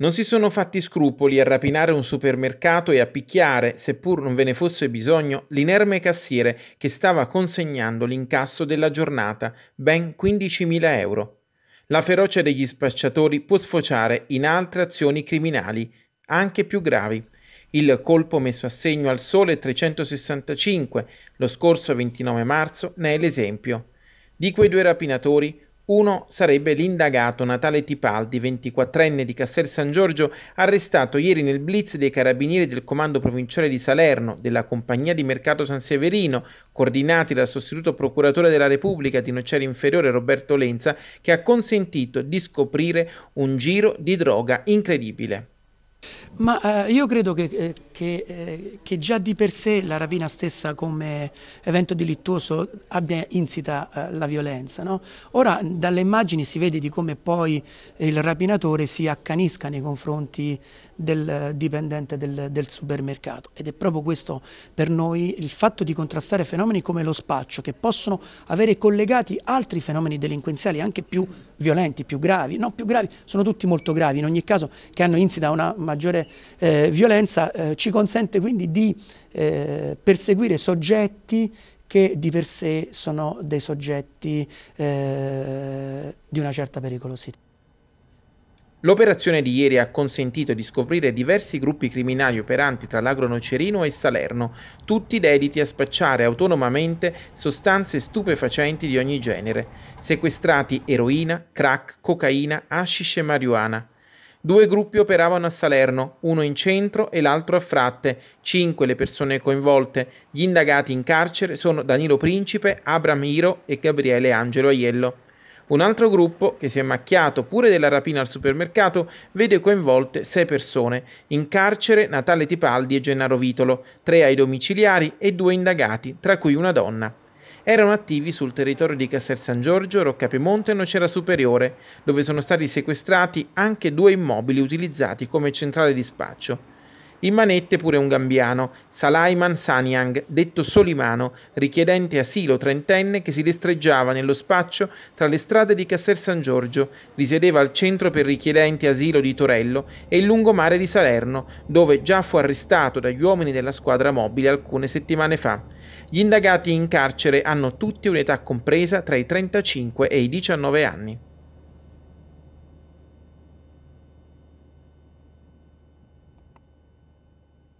Non si sono fatti scrupoli a rapinare un supermercato e a picchiare, seppur non ve ne fosse bisogno, l'inerme cassiere che stava consegnando l'incasso della giornata, ben 15.000 euro. La ferocia degli spacciatori può sfociare in altre azioni criminali, anche più gravi. Il colpo messo a segno al sole 365 lo scorso 29 marzo ne è l'esempio. Di quei due rapinatori, uno sarebbe l'indagato Natale Tipaldi, 24enne di Castel San Giorgio, arrestato ieri nel blitz dei carabinieri del Comando Provinciale di Salerno, della Compagnia di Mercato San Severino, coordinati dal sostituto procuratore della Repubblica di Nocera Inferiore Roberto Lenza, che ha consentito di scoprire un giro di droga incredibile. Ma eh, io credo che eh, che, eh, che, già di per sé la rapina stessa come evento delittuoso abbia insita eh, la violenza. No? Ora dalle immagini si vede di come poi il rapinatore si accanisca nei confronti del dipendente del, del, supermercato ed è proprio questo per noi il fatto di contrastare fenomeni come lo spaccio che possono avere collegati altri fenomeni delinquenziali anche più violenti, più gravi, no più gravi, sono tutti molto gravi in ogni caso che hanno insita una maggiore eh, violenza eh, ci ci consente quindi di eh, perseguire soggetti che di per sé sono dei soggetti eh, di una certa pericolosità. L'operazione di ieri ha consentito di scoprire diversi gruppi criminali operanti tra l'Agro Nocerino e Salerno, tutti dediti a spacciare autonomamente sostanze stupefacenti di ogni genere, sequestrati eroina, crack, cocaina, hashish e marijuana. Due gruppi operavano a Salerno, uno in centro e l'altro a Fratte. Cinque le persone coinvolte. Gli indagati in carcere sono Danilo Principe, Abram Iro e Gabriele Angelo Aiello. Un altro gruppo, che si è macchiato pure della rapina al supermercato, vede coinvolte sei persone. In carcere Natale Tipaldi e Gennaro Vitolo, tre ai domiciliari e due indagati, tra cui una donna erano attivi sul territorio di Castel San Giorgio, Rocca Piemonte e Nocera Superiore, dove sono stati sequestrati anche due immobili utilizzati come centrale dispaccio. In manette pure un gambiano, Salaiman Saniang, detto Solimano, richiedente asilo trentenne che si destreggiava nello spaccio tra le strade di Castel San Giorgio, risiedeva al centro per richiedenti asilo di Torello e il lungomare di Salerno, dove già fu arrestato dagli uomini della squadra mobile alcune settimane fa. Gli indagati in carcere hanno tutti un'età compresa tra i 35 e i 19 anni.